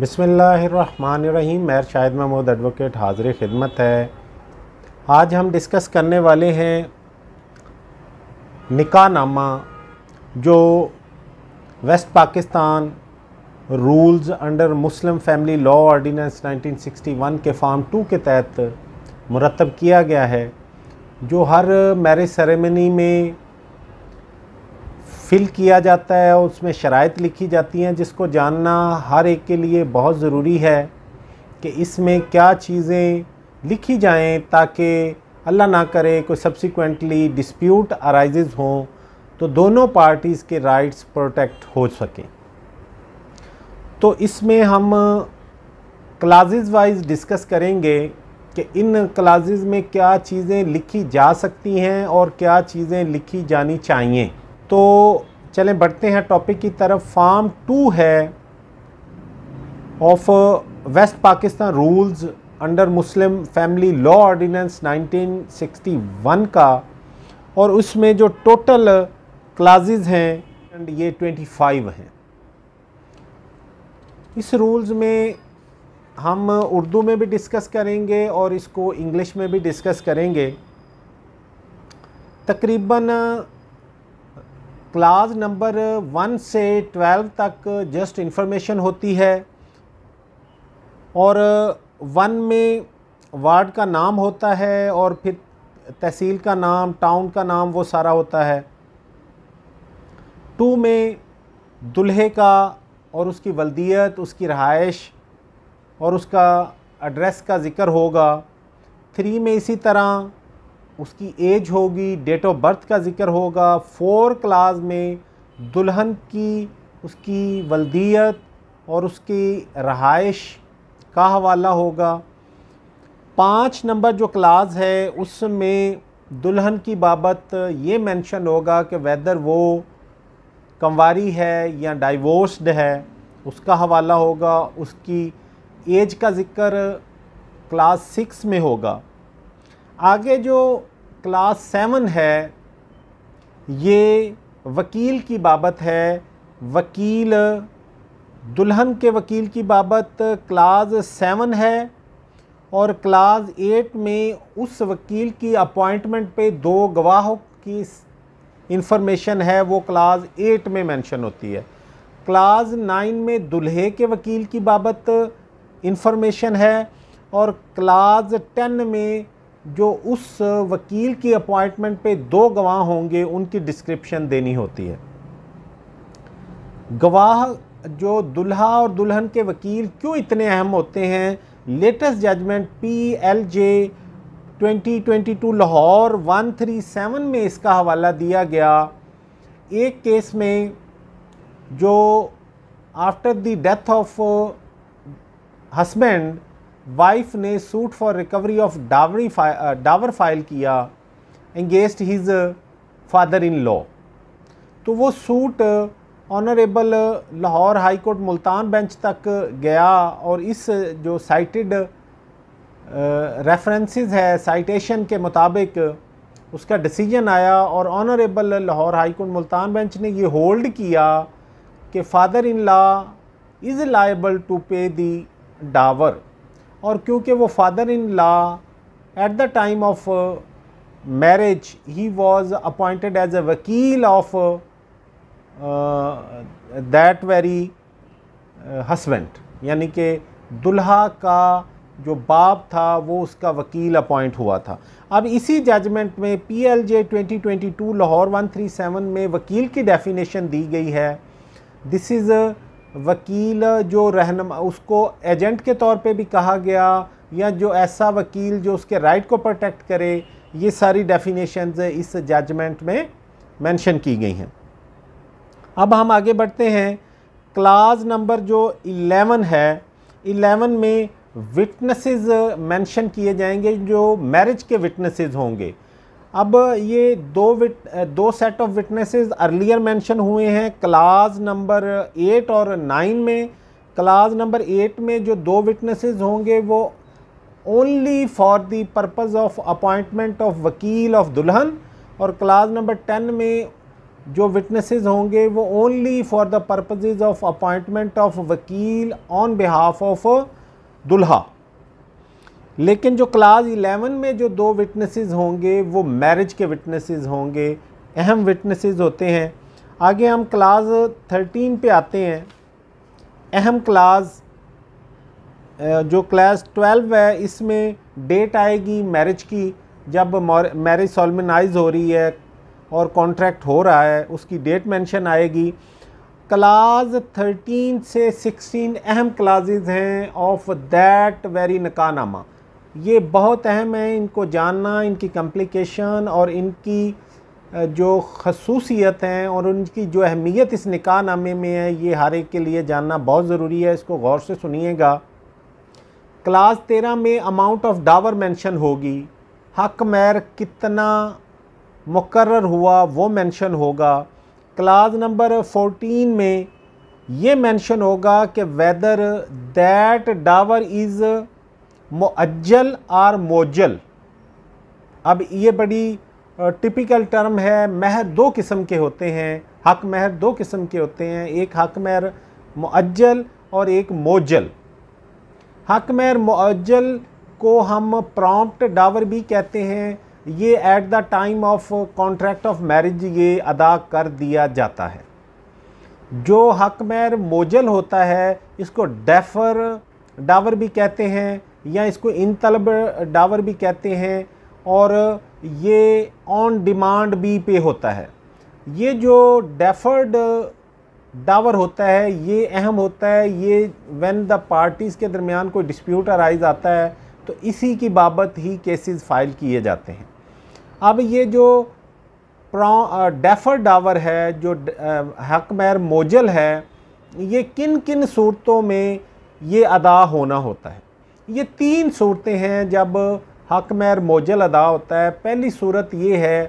बिसमीम मैर शाहिद महमूद एडवोकेट हाजिर ख़िदमत है आज हम डिस्कस करने वाले हैं निका नामा जो West Pakistan rules under Muslim family law sixty 1961 के फार्म टू के तहत मुरतब किया गया है जो हर मैरिज सेरेमनी में फिल किया जाता है और उसमें शराइ लिखी जाती हैं जिसको जानना हर एक के लिए बहुत ज़रूरी है कि इसमें क्या चीज़ें लिखी जाएं ताकि अल्लाह ना करे कोई सब्सिक्वेंटली डिस्प्यूट अराइज़ हों तो दोनों पार्टीज़ के राइट्स प्रोटेक्ट हो सकें तो इसमें हम क्लाजेज़ वाइज डिस्कस करेंगे कि इन क्लाजेज़ में क्या चीज़ें लिखी जा सकती हैं और क्या चीज़ें लिखी जानी चाहिए तो चलें बढ़ते हैं टॉपिक की तरफ फार्म टू है of West Pakistan rules under Muslim family law ordinance 1961 का और उसमें जो टोटल क्लाजेज हैं एंड ये 25 हैं इस रूल्स में हम उर्दू में भी डिस्कस करेंगे और इसको इंग्लिश में भी डिस्कस करेंगे तकरीबन क्लास नंबर वन से ट्वेल्व तक जस्ट इन्फॉर्मेशन होती है और वन में वार्ड का नाम होता है और फिर तहसील का नाम टाउन का नाम वो सारा होता है टू में दुल्हे का और उसकी वल्दियत उसकी रहाइश और उसका एड्रेस का ज़िक्र होगा थ्री में इसी तरह उसकी एज होगी डेट ऑफ बर्थ का ज़िक्र होगा फोर क्लास में दुल्हन की उसकी वल्दियत और उसकी रहाइश का हवाला होगा पाँच नंबर जो क्लास है उसमें दुल्हन की बाबत ये मेंशन होगा कि वेदर वो कंवारी है या डाइवोर्स्ड है उसका हवाला होगा उसकी एज का ज़िक्र क्लास सिक्स में होगा आगे जो क्लास सेवन है ये वकील की बाबत है वकील दुल्हन के वकील की बाबत क्लास सेवन है और क्लास एट में उस वकील की अपॉइंटमेंट पे दो गवाहों की इंफॉर्मेशन है वो क्लास एट में मेंशन होती है क्लास नाइन में दुल्हे के वकील की बाबत इन्फॉर्मेशन है और क्लास टेन में जो उस वकील की अपॉइंटमेंट पे दो गवाह होंगे उनकी डिस्क्रिप्शन देनी होती है गवाह जो दुल्हा और दुल्हन के वकील क्यों इतने अहम होते हैं latest judgement P L J two Lahore 137 में इसका हवाला दिया गया एक केस में जो after the death of husband wife ने suit for recovery of dowry dower file किया against his father in law तो वो suit honourable Lahore high court Multan bench तक गया और इस जो साइटेड रेफरेंसेस है साइटेशन के मुताबिक उसका डिसीजन आया और honourable Lahore high court Multan bench ने ये होल्ड किया कि father in law is liable to pay the dower और क्योंकि वो father in law at the time of marriage he was appointed as a वकील ऑफ दैट वेरी हसबेंड यानी कि दुल्हा का जो बाप था वो उसका वकील अपॉइंट हुआ था अब इसी जजमेंट में P L J twenty twenty two Lahore one three seven में वकील की डेफिनेशन दी गई है दिस इज़ वकील जो रहनमा उसको एजेंट के तौर पे भी कहा गया या जो ऐसा वकील जो उसके राइट को प्रोटेक्ट करे ये सारी डेफिनेशन इस जजमेंट में मेंशन की गई हैं अब हम आगे बढ़ते हैं क्लास नंबर जो 11 है 11 में विटनेसेस मेंशन किए जाएंगे जो मैरिज के विटनेसेस होंगे अब ये दो विट दो set of witnesses earlier mention हुए हैं क्लास नंबर एट और नाइन में क्लास नंबर एट में जो दो विटनेसेस होंगे वो only for the purpose of appointment of वकील ऑफ दुल्हन और क्लास नंबर टेन में जो विटनेसेस होंगे वो only for the purposes of appointment of वकील ऑन बिहाफ ऑफ दुल्हा लेकिन जो क्लास इलेवन में जो दो विटनेसेस होंगे वो मैरिज के विटनेसेस होंगे अहम विटनेसेस होते हैं आगे हम क्लास थर्टीन पे आते हैं अहम क्लास जो क्लास ट्वेल्व है इसमें डेट आएगी मैरिज की जब मैरिज सॉलमनाइज हो रही है और कॉन्ट्रैक्ट हो रहा है उसकी डेट मेंशन आएगी क्लास थर्टीन से सिक्सटीन अहम क्लासेस हैं ऑफ दैट वेरी नकानामा ये बहुत अहम है इनको जानना इनकी कम्प्लिकेशन और इनकी जो खसूसियत हैं और उनकी जो अहमियत इस निका नामे में है ये हर एक के लिए जानना बहुत ज़रूरी है इसको गौर से सुनिएगा क्लास तेरह में अमाउंट ऑफ डावर मेंशन होगी हक मैर कितना मुकर हुआ वो मेंशन होगा क्लास नंबर फोटीन में ये मेंशन होगा कि वेदर दैट डावर इज़ मुअज्जल और मोजल अब ये बड़ी टिपिकल टर्म है महर दो किस्म के होते हैं हक महर दो किस्म के होते हैं एक हक महर मुअज्जल और एक मोजल हक महर मुअज्जल को हम प्रॉम्प्ट डावर भी कहते हैं ये at the time of contract of marriage ये अदा कर दिया जाता है जो हक महर मोजल होता है इसको डेफर डावर भी कहते हैं या इसको इन तलब डावर भी कहते हैं और ये ऑन डिमांड भी पे होता है ये जो डेफर्ड डावर होता है ये अहम होता है ये व्हेन द पार्टीज़ के दरमियान कोई डिस्प्यूट अराइज आता है तो इसी की बाबत ही केसेस फाइल किए जाते हैं अब ये जो डेफर डावर है जो हकमैर मोजल है ये किन किन सूरतों में ये अदा होना होता है ये तीन सूरतें हैं जब हक महर मोजल अदा होता है पहली सूरत ये है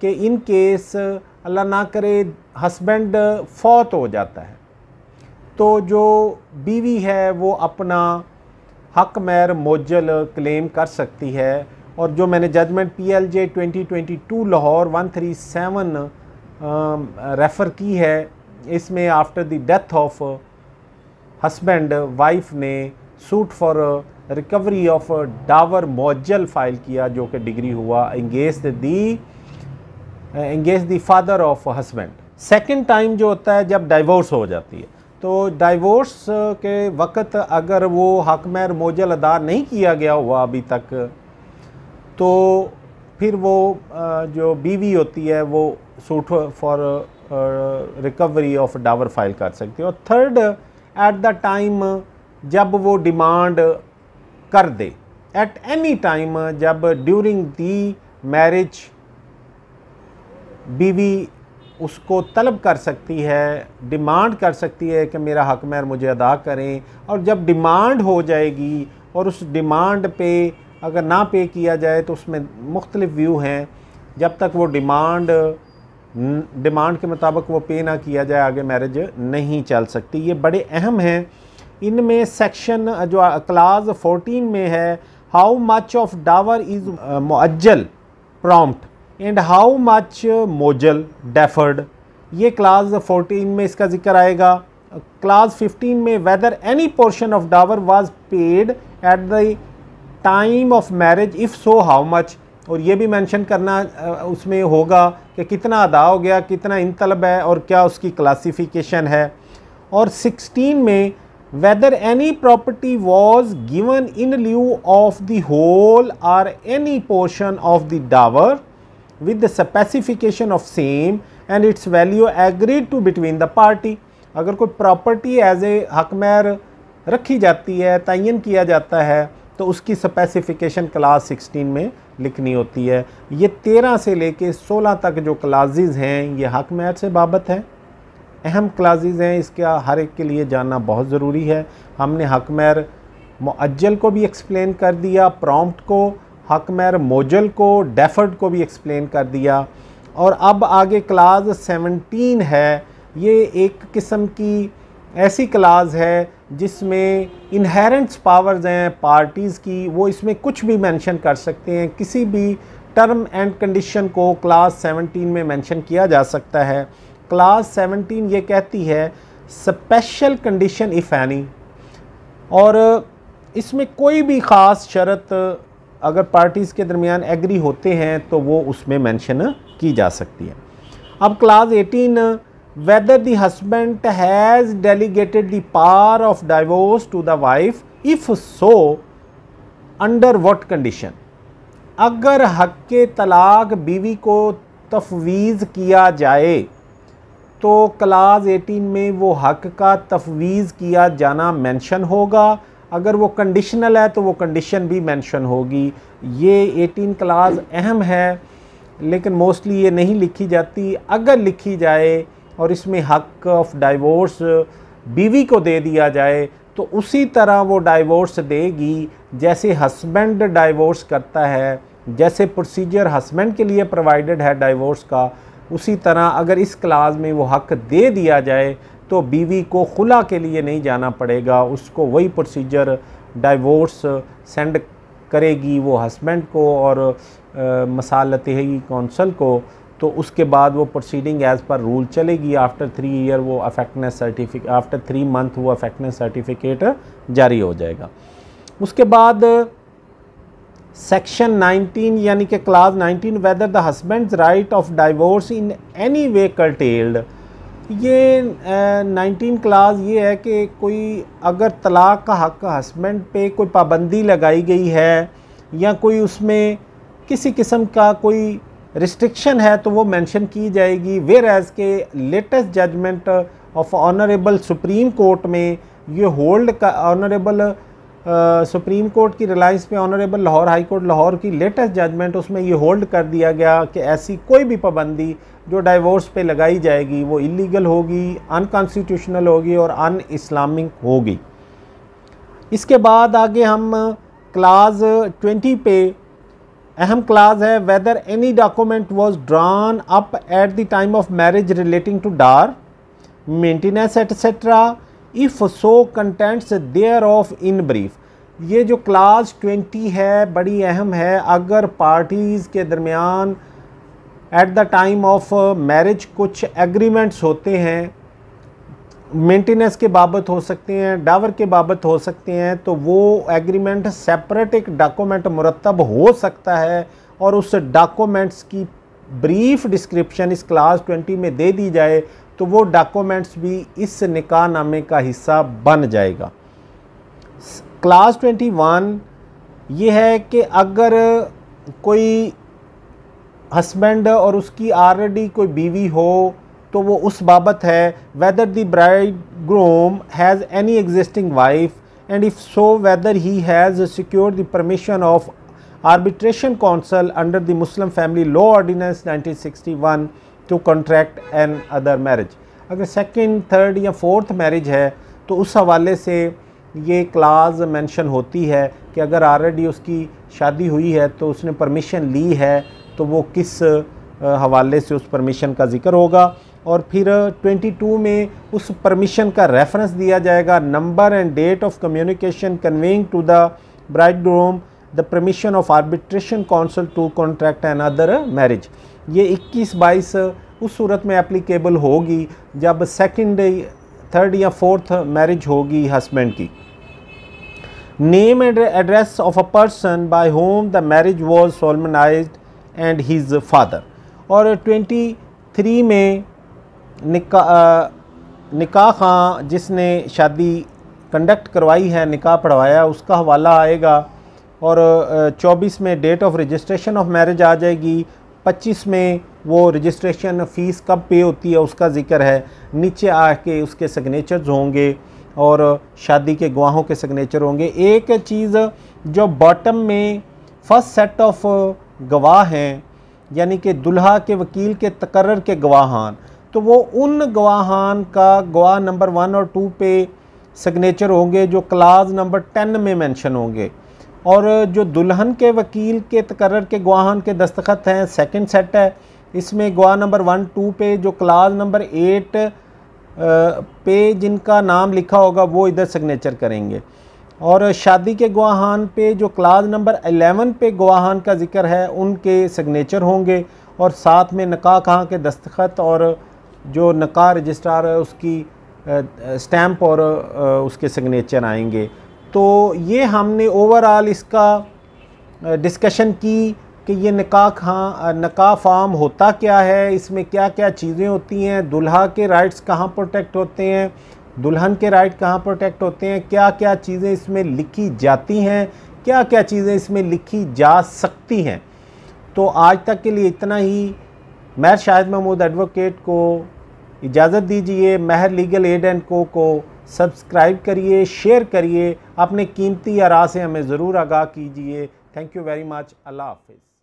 कि इन केस अल्लाह ना करे हस्बैंड फौत हो जाता है तो जो बीवी है वो अपना हक मैर मोजल क्लेम कर सकती है और जो मैंने judgement P L J twenty twenty two Lahore one three seven refer की है इसमें after the death of husband wife ने suit for recovery of dower मोजल फाइल किया जो कि डिग्री हुआ engage the engage the father of husband second time जो होता है जब डाइवोर्स हो जाती है तो डाइवोर्स के वक़्त अगर वो हक मोजल अदा नहीं किया गया हुआ अभी तक तो फिर वो जो बीवी होती है वो suit for recovery of dower file कर सकती है और थर्ड एट द टाइम जब वो डिमांड कर दे एट एनी टाइम जब ड्यूरिंग दी मैरिज बीवी उसको तलब कर सकती है डिमांड कर सकती है कि मेरा हक मैर मुझे अदा करें और जब डिमांड हो जाएगी और उस डिमांड पे अगर ना पे किया जाए तो उसमें मुख्तलिफ व्यू हैं जब तक वो डिमांड डिमांड के मुताबिक वो पे ना किया जाए आगे मैरिज नहीं चल सकती ये बड़े अहम हैं इनमें सेक्शन जो क्लास 14 में है how much of dower is मुअज्जल प्रॉम्प्ट एंड हाउ मच मोजल डेफर्ड ये क्लास 14 में इसका जिक्र आएगा क्लास 15 में whether any portion of dower was paid at the time of marriage if so how much और ये भी मेंशन करना उसमें होगा कि कितना अदा हो गया कितना इन तलब है और क्या उसकी क्लासिफिकेशन है और 16 में whether any property was given in lieu of the whole or any portion of the dower with the specification of same and its value agreed to between the party agar koi property as a hakmer rakhi jati hai तयन kiya jata hai to uski specification class 16 mein likhni hoti hai ye 13 se leke 16 tak jo clauses hain ye hakmer se babat है अहम classes हैं इसका हर एक के लिए जानना बहुत ज़रूरी है हमने मैर मुअज्जल को भी एक्सप्लेन कर दिया प्रॉम्प्ट को मैर मोजल को डेफर्ड को भी एक्सप्लेन कर दिया और अब आगे क्लास सेवनटीन है ये एक किस्म की ऐसी क्लास है जिसमें इनहेरेंट्स पावर्स हैं पार्टीज़ की वो इसमें कुछ भी मेंशन कर सकते हैं किसी भी टर्म एंड कंडीशन को क्लास 17 में मेंशन किया जा सकता है क्लास 17 ये कहती है स्पेशल कंडीशन इफ़ एनी और इसमें कोई भी ख़ास शर्त अगर पार्टीज़ के दरमियान एग्री होते हैं तो वो उसमें मेंशन की जा सकती है अब class 18 whether the husband has delegated the power of divorce to the wife if so under what condition अगर हक के तलाक बीवी को तफवीज़ किया जाए तो क्लाज़ 18 में वो हक का तफवीज़ किया जाना मेंशन होगा अगर वो कंडीशनल है तो वो कंडीशन भी मेंशन होगी ये 18 क्लाज अहम है लेकिन मोस्टली ये नहीं लिखी जाती अगर लिखी जाए और इसमें हक ऑफ डाइवोर्स बीवी को दे दिया जाए तो उसी तरह वो डाइवोर्स देगी जैसे हस्बैंड डाइवोर्स करता है जैसे प्रोसीजर हस्बैंड के लिए प्रोवाइडेड है डाइवोर्स का उसी तरह अगर इस क्लाज़ में वो हक़ दे दिया जाए तो बीवी को खुला के लिए नहीं जाना पड़ेगा उसको वही प्रोसीजर डाइवोर्स सेंड करेगी वो हस्बैंड को और मसालती कौंसल को तो उसके बाद वो प्रोसीडिंग एज़ पर रूल चलेगी आफ्टर थ्री ईयर वो effectiveness certificate after three month वो अफेक्टनेस सर्टिफिकेट जारी हो जाएगा उसके बाद सेक्शन 19 यानी कि class 19 whether the husband right of divorce in any way curtailed ये नाइनटीन क्लास ये है कि कोई अगर तलाक का हक हस्बैंड पे कोई पाबंदी लगाई गई है या कोई उसमें किसी किस्म का कोई रिस्ट्रिक्शन है तो वो मेंशन की जाएगी वेर एज़ के latest judgment of honourable Supreme Court में ये होल्ड का ऑनरेबल सुप्रीम कोर्ट की रिलायंस पे honourable Lahore high Court Lahore की लेटेस्ट जजमेंट उसमें ये होल्ड कर दिया गया कि ऐसी कोई भी पाबंदी जो डाइवोर्स पे लगाई जाएगी वो इलीगल होगी अनकॉन्स्टिट्यूशनल होगी और अन इस्लामिक होगी इसके बाद आगे हम क्लास 20 पे अहम क्लास है whether any document was drawn up at the time of marriage relating to dower maintenance etcetera if so contents thereof in brief ये जो क्लास ट्वेंटी है बड़ी अहम है अगर पार्टीज़ के दरमियान at the time of marriage कुछ एग्रीमेंट्स होते हैं मेंटेनेंस के बाबत हो सकते हैं डावर के बाबत हो सकते हैं तो वो एग्रीमेंट सेपरेट एक डॉक्यूमेंट मुरतब हो सकता है और उस डॉक्यूमेंट्स की ब्रीफ डिस्क्रिप्शन इस क्लास ट्वेंटी में दे दी जाए तो वो डॉक्यूमेंट्स भी इस निकाह नामे का हिस्सा बन जाएगा क्लास ट्वेंटी वन ये है कि अगर कोई हस्बैंड और उसकी आलरेडी कोई बीवी हो तो वो उस बाबत है whether the bridegroom has any existing wife and if so whether he has secure the permission of arbitration council under the Muslim family law ordinance 1961 to contract another marriage अगर second third या fourth marriage है तो उस हवाले से ये clause mention होती है कि अगर ऑलरेडी उसकी शादी हुई है तो उसने परमिशन ली है तो वो किस हवाले से उस परमिशन का ज़िक्र होगा और फिर 22 में उस परमिशन का रेफरेंस दिया जाएगा number and date of communication conveying to the bridegroom the permission of arbitration council to contract another marriage ये 21 बाईस उस सूरत में एप्लीकेबल होगी जब सेकंड थर्ड या फोर्थ मैरिज होगी हस्बैंड की name and address of a person by whom the marriage was solemnize and his father और 23 में निका निका खां जिसने शादी कंडक्ट करवाई है निकाह पढ़वाया उसका हवाला आएगा और 24 में date of registration of marriage आ जाएगी 25 में वो रजिस्ट्रेशन फ़ीस कब पे होती है उसका ज़िक्र है नीचे आके उसके सिग्नेचर्स होंगे और शादी के गवाहों के सिग्नेचर होंगे एक चीज़ जो बॉटम में फर्स्ट सेट ऑफ गवाह हैं यानी कि दुल्हा के वकील के तकर्र के गवाहान तो वो उन गवाहान का गवाह नंबर वन और टू पे सिग्नेचर होंगे जो क्लाज नंबर टेन में मेंशन होंगे और जो दुल्हन के वकील के तकर्र के गवाहान के दस्तखत हैं सेकंड सेट है इसमें गवाह नंबर वन टू पे जो क्लास नंबर एट पे जिनका नाम लिखा होगा वो इधर सिग्नेचर करेंगे और शादी के गवाहान पे जो क्लास नंबर एलेवन पे गवाहान का जिक्र है उनके सिग्नेचर होंगे और साथ में नका कहाँ के दस्तखत और जो नका रजिस्ट्रार है उसकी स्टैम्प और उसके सिग्नेचर आएंगे तो ये हमने ओवरऑल इसका डिस्कशन की कि ये निका हाँ निका फार्म होता क्या है इसमें क्या क्या चीज़ें होती हैं दुल्हा के राइट्स कहाँ प्रोटेक्ट होते हैं दुल्हन के राइट कहाँ प्रोटेक्ट होते हैं क्या क्या चीज़ें इसमें लिखी जाती हैं क्या क्या चीज़ें इसमें लिखी जा सकती हैं तो आज तक के लिए इतना ही मैं शाहिद महमूद एडवोकेट को इजाज़त दीजिए महर लीगल एड एंड को को सब्सक्राइब करिए शेयर करिए अपने कीमती आरा से हमें ज़रूर आगाह कीजिए थैंक यू वेरी मच अल्लाह हाफिज़